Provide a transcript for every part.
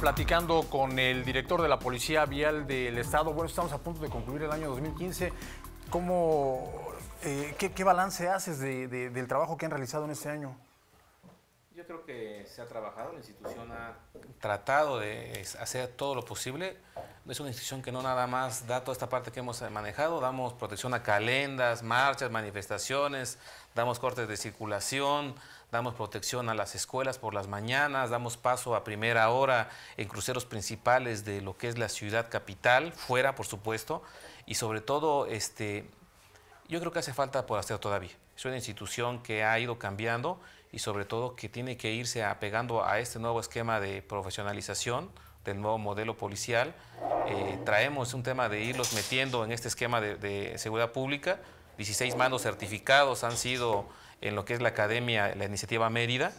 platicando con el director de la Policía Vial del Estado. Bueno, estamos a punto de concluir el año 2015. ¿Cómo, eh, qué, balance haces del trabajo que han realizado en este año? Yo creo que se ha trabajado, la institución ha tratado de hacer todo lo posible. Es una institución que no nada más da toda esta parte que hemos manejado, damos protección a calendas, marchas, manifestaciones, damos cortes de circulación, damos protección a las escuelas por las mañanas, damos paso a primera hora en cruceros principales de lo que es la ciudad capital, fuera por supuesto, y sobre todo este, yo creo que hace falta por hacer todavía. Es una institución que ha ido cambiando y sobre todo que tiene que irse apegando a este nuevo esquema de profesionalización del nuevo modelo policial. Eh, traemos un tema de irlos metiendo en este esquema de, seguridad pública. 16 mandos certificados han sido en lo que es la academia, la iniciativa Mérida.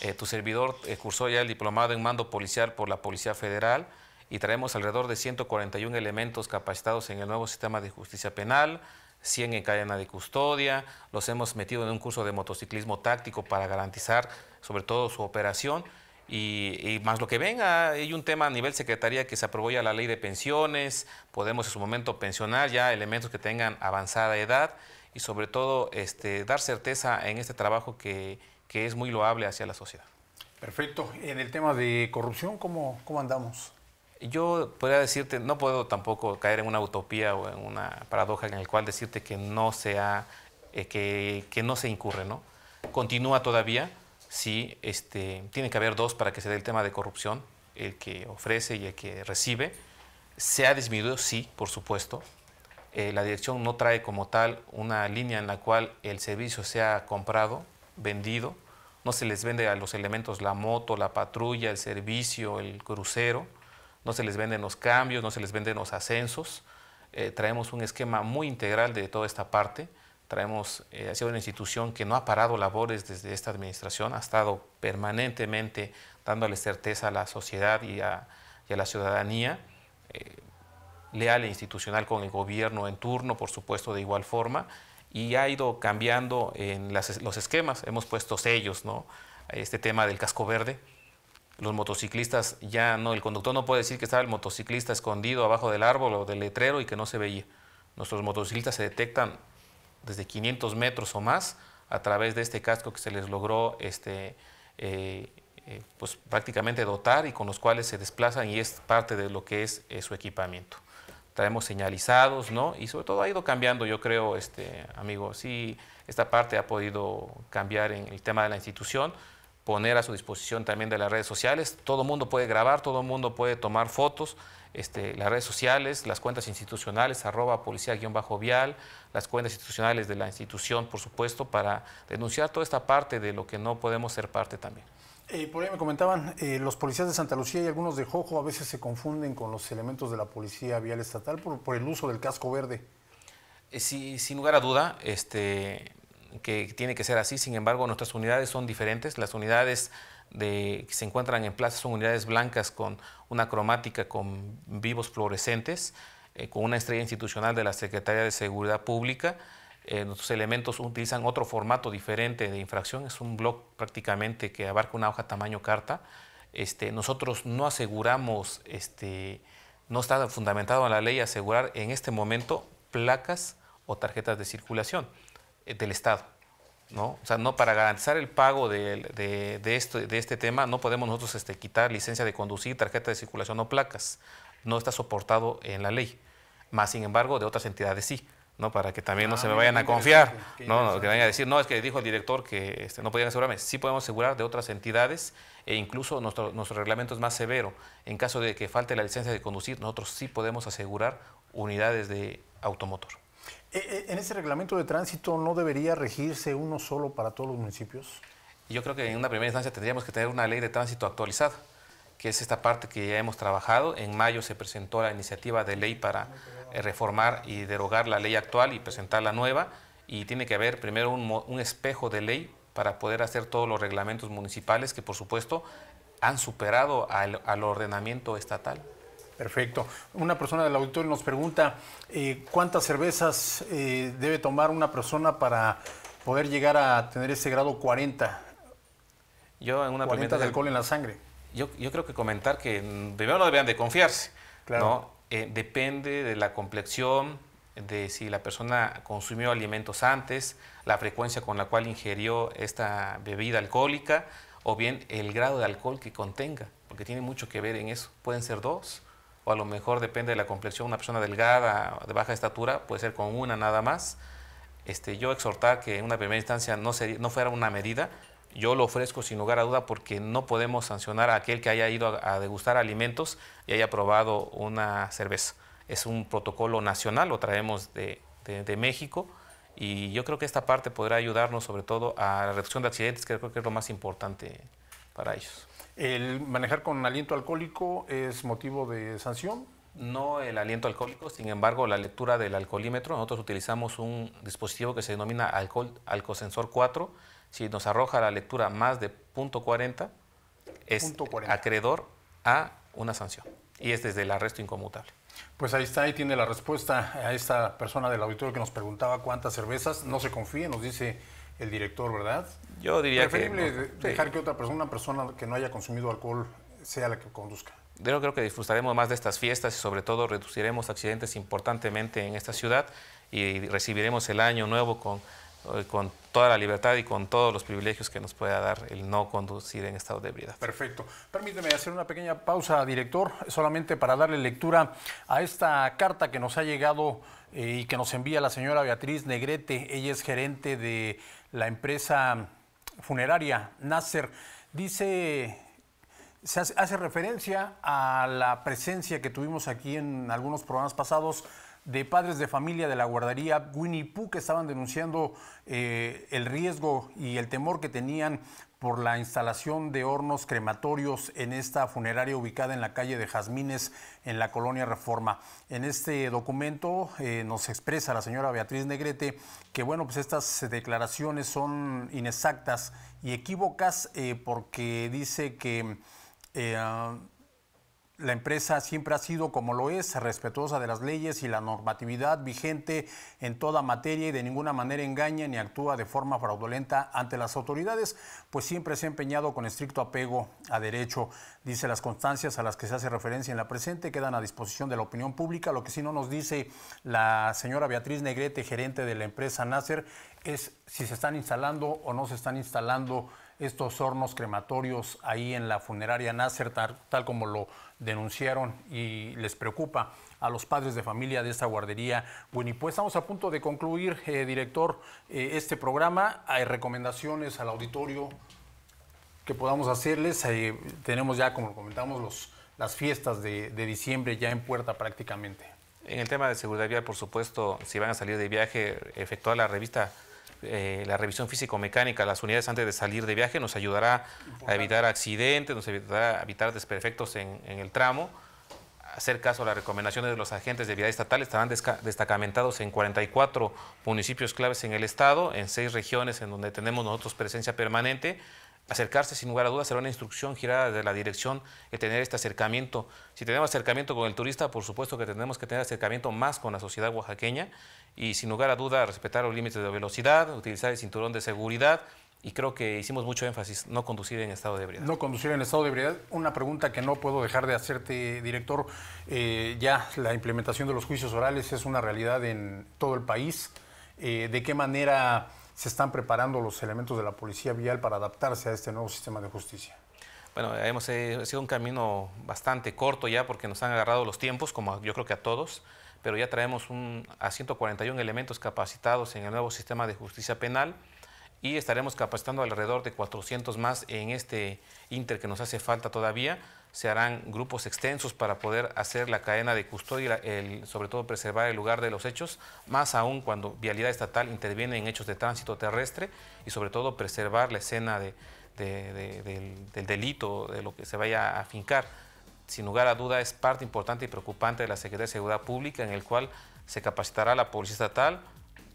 Eh, tu servidor eh, cursó ya el diplomado en mando policial por la Policía Federal y traemos alrededor de 141 elementos capacitados en el nuevo sistema de justicia penal, 100 en cadena de custodia, los hemos metido en un curso de motociclismo táctico para garantizar sobre todo su operación. Y, más lo que venga, hay un tema a nivel secretaría que se aprobó ya la ley de pensiones, podemos en su momento pensionar ya elementos que tengan avanzada edad y sobre todo este, dar certeza en este trabajo que, es muy loable hacia la sociedad. Perfecto. En el tema de corrupción, ¿cómo, cómo andamos? yo podría decirte, no puedo tampoco caer en una utopía o en una paradoja en el cual decirte que no se eh, que, no se incurre, ¿no? Continúa todavía, sí, este, tiene que haber dos para que se dé el tema de corrupción, el que ofrece y el que recibe. Se ha disminuido, sí, por supuesto. Eh, la dirección no trae como tal una línea en la cual el servicio sea comprado, vendido. No se les vende a los elementos la moto, la patrulla, el servicio, el crucero no se les venden los cambios, no se les venden los ascensos. Eh, traemos un esquema muy integral de toda esta parte. Traemos, eh, ha sido una institución que no ha parado labores desde esta administración, ha estado permanentemente dándole certeza a la sociedad y a, la ciudadanía, eh, leal e institucional con el gobierno en turno, por supuesto, de igual forma, y ha ido cambiando en los esquemas. Hemos puesto sellos, ¿no? Este tema del casco verde, los motociclistas ya no, el conductor no puede decir que estaba el motociclista escondido abajo del árbol o del letrero y que no se veía. Nuestros motociclistas se detectan desde 500 metros o más a través de este casco que se les logró este, eh, eh, pues prácticamente dotar y con los cuales se desplazan y es parte de lo que es, eh, su equipamiento. Traemos señalizados, ¿no? Y sobre todo ha ido cambiando, yo creo, este, amigo, sí, esta parte ha podido cambiar en el tema de la institución, poner a su disposición también de las redes sociales. Todo el mundo puede grabar, todo el mundo puede tomar fotos. Este, las redes sociales, las cuentas institucionales, arroba policía-vial, las cuentas institucionales de la institución, por supuesto, para denunciar toda esta parte de lo que no podemos ser parte también. Eh, por ahí me comentaban, eh, los policías de Santa Lucía y algunos de Jojo a veces se confunden con los elementos de la policía vial estatal por, el uso del casco verde. Eh, sí, sin lugar a duda, este, que tiene que ser así, sin embargo nuestras unidades son diferentes, las unidades que se encuentran en plaza son unidades blancas con una cromática con vivos fluorescentes, eh, con una estrella institucional de la Secretaría de Seguridad Pública. Eh, nuestros elementos utilizan otro formato diferente de infracción, es un blog prácticamente que abarca una hoja tamaño carta. Este, nosotros no aseguramos, este, no está fundamentado en la ley asegurar en este momento placas o tarjetas de circulación. Eh, del Estado. ¿no? O sea, no, para garantizar el pago de, este tema, no podemos nosotros este, quitar licencia de conducir, tarjeta de circulación o placas. No está soportado en la ley. Más sin embargo, de otras entidades sí. ¿no? Para que también no se ah, me vayan a confiar, no, que vayan a decir, no, es que dijo el director que este, no podían asegurarme. Sí podemos asegurar de otras entidades e incluso nuestro reglamento es más severo. En caso de que falte la licencia de conducir, nosotros sí podemos asegurar unidades de automotor. Eh, eh, ¿En ese reglamento de tránsito no debería regirse uno solo para todos los municipios? Yo creo que en una primera instancia tendríamos que tener una ley de tránsito actualizada, que es esta parte que ya hemos trabajado. En mayo se presentó la iniciativa de ley para eh, reformar y derogar la ley actual y presentar la nueva. Y tiene que haber primero un, espejo de ley para poder hacer todos los reglamentos municipales que, por supuesto, han superado al ordenamiento estatal. Perfecto. Una persona del auditorio nos pregunta eh, cuántas cervezas eh, debe tomar una persona para poder llegar a tener ese grado 40. Yo en una 40 de alcohol en la sangre. Yo, yo creo que comentar que mm, primero no deberían de confiarse. Claro. Eh, depende de la complexión, de si la persona consumió alimentos antes, la frecuencia con la cual ingirió esta bebida alcohólica o bien el grado de alcohol que contenga, porque tiene mucho que ver en eso. Pueden ser dos, a lo mejor depende de la complexión, una persona delgada, de baja estatura, puede ser con una nada más. Este, yo exhortar que en una primera instancia no, sería, no fuera una medida, yo lo ofrezco sin lugar a duda porque no podemos sancionar a aquel que haya ido a, degustar alimentos y haya probado una cerveza. Es un protocolo nacional, lo traemos de, de, de México y yo creo que esta parte podrá ayudarnos sobre todo a la reducción de accidentes, que creo que es lo más importante para ellos. ¿El manejar con aliento alcohólico es motivo de sanción? No el aliento alcohólico, sin embargo, la lectura del alcoholímetro, nosotros utilizamos un dispositivo que se denomina alcohol, alcosensor 4. Si nos arroja la lectura más de .40, es acreedor a una sanción. Y es desde el arresto incomutable. Pues ahí está, ahí tiene la respuesta a esta persona del auditorio que nos preguntaba cuántas cervezas. No se confíe, nos dice el director, ¿verdad? Yo diría que... Preferible dejar que otra persona, una persona que no haya consumido alcohol, sea la que conduzca. Yo creo que disfrutaremos más de estas fiestas y sobre todo reduciremos accidentes importantemente en esta ciudad y recibiremos el año nuevo con eh, toda la libertad y con todos los privilegios que nos pueda dar el no conducir en estado de ebriedad. Perfecto. Permíteme hacer una pequeña pausa, director, solamente para darle lectura a esta carta que nos ha llegado eh, y que nos envía la señora Beatriz Negrete. Ella es gerente de la empresa funeraria Nasser. Dice se hace, referencia a la presencia que tuvimos aquí en algunos programas pasados de padres de familia de la guardería Winnie que estaban denunciando eh, el riesgo y el temor que tenían por la instalación de hornos crematorios en esta funeraria ubicada en la calle de Jazmines, en la colonia Reforma. En este documento eh, nos expresa la señora Beatriz Negrete que, bueno, pues estas declaraciones son inexactas y equívocas eh, porque dice que... La empresa siempre ha sido como lo es, respetuosa de las leyes y la normatividad vigente en toda materia y de ninguna manera engaña ni actúa de forma fraudulenta ante las autoridades, pues siempre se ha empeñado con estricto apego a derecho. Dice las constancias a las que se hace referencia en la presente quedan a disposición de la opinión pública. Lo que sí no nos dice la señora Beatriz Negrete, gerente de la empresa Nasser, es si se están instalando o no se están instalando estos hornos crematorios ahí en la funeraria Nasser, tal, como lo denunciaron y les preocupa a los padres de familia de esta guardería. Bueno, y pues estamos a punto de concluir, eh, director, eh, este programa. Hay recomendaciones al auditorio que podamos hacerles. tenemos ya, como comentamos, los, las fiestas de, diciembre ya en puerta prácticamente. En el tema de seguridad vial, por supuesto, si van a salir de viaje, efectuar la revista eh, la revisión físico-mecánica de las unidades antes de salir de viaje nos ayudará a evitar accidentes, nos ayudará a evitar desperfectos en, el tramo. Hacer caso a las recomendaciones de los agentes de vialidad estatal estarán destacamentados en 44 municipios claves en el estado, en seis regiones en donde tenemos nosotros presencia permanente acercarse sin lugar a dudas será una instrucción girada de la dirección de tener este acercamiento. Si tenemos acercamiento con el turista, por supuesto que tenemos que tener acercamiento más con la sociedad oaxaqueña y sin lugar a duda respetar los límites de velocidad, utilizar el cinturón de seguridad y creo que hicimos mucho énfasis, no conducir en estado de ebriedad. No conducir en estado de ebriedad. Una pregunta que no puedo dejar de hacerte, director. Eh, ya la implementación de los juicios orales es una realidad en todo el país. Eh, ¿De qué manera se están preparando los elementos de la Policía Vial para adaptarse a este nuevo sistema de justicia? Bueno, hemos eh, sido un camino bastante corto ya porque nos han agarrado los tiempos, como yo creo que a todos, pero ya traemos un, a 141 elementos capacitados en el nuevo sistema de justicia penal y estaremos capacitando alrededor de 400 más en este Inter que nos hace falta todavía. Se harán grupos extensos para poder hacer la cadena de custodia, el, sobre todo preservar el lugar de los hechos, más aún cuando Vialidad Estatal interviene en hechos de tránsito terrestre y sobre todo preservar la escena del, delito, de lo que se vaya a fincar. Sin lugar a duda es parte importante y preocupante de la Secretaría de Seguridad Pública en el cual se capacitará la Policía Estatal,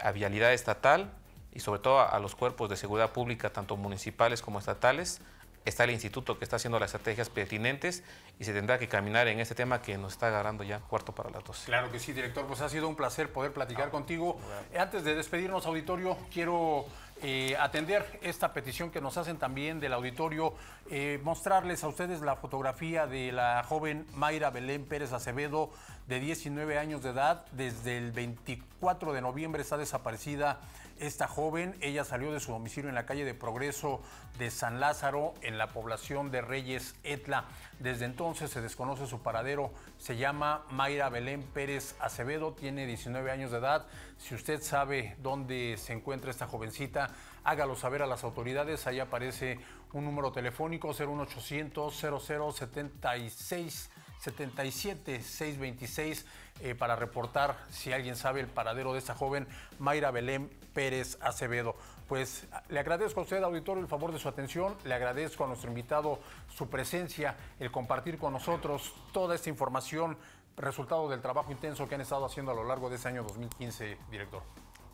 a Vialidad Estatal y sobre todo a los cuerpos de seguridad pública, tanto municipales como estatales, está el instituto que está haciendo las estrategias pertinentes y se tendrá que caminar en este tema que nos está agarrando ya cuarto para las dos. Claro que sí, director, pues ha sido un placer poder platicar ah, contigo. Antes de despedirnos, auditorio, quiero eh, atender esta petición que nos hacen también del auditorio, eh, mostrarles a ustedes la fotografía de la joven Mayra Belén Pérez Acevedo, de 19 años de edad. Desde el 24 de noviembre está desaparecida esta joven. Ella salió de su domicilio en la calle de Progreso de San Lázaro, en la población de Reyes Etla. Desde entonces se desconoce su paradero. Se llama Mayra Belén Pérez Acevedo, tiene 19 años de edad. Si usted sabe dónde se encuentra esta jovencita, hágalo saber a las autoridades. Ahí aparece un número telefónico 01800 0076 77626 eh, para reportar si alguien sabe el paradero de esta joven Mayra Belén Pérez Acevedo. Pues le agradezco a usted, auditorio, el favor de su atención, le agradezco a nuestro invitado su presencia, el compartir con nosotros toda esta información, resultado del trabajo intenso que han estado haciendo a lo largo de ese año 2015, director.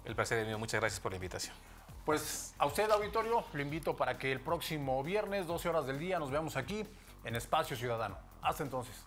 El placer es mío, muchas gracias por la invitación. Pues a usted, auditorio, lo invito para que el próximo viernes, 12 horas del día, nos veamos aquí en Espacio Ciudadano. Hasta entonces.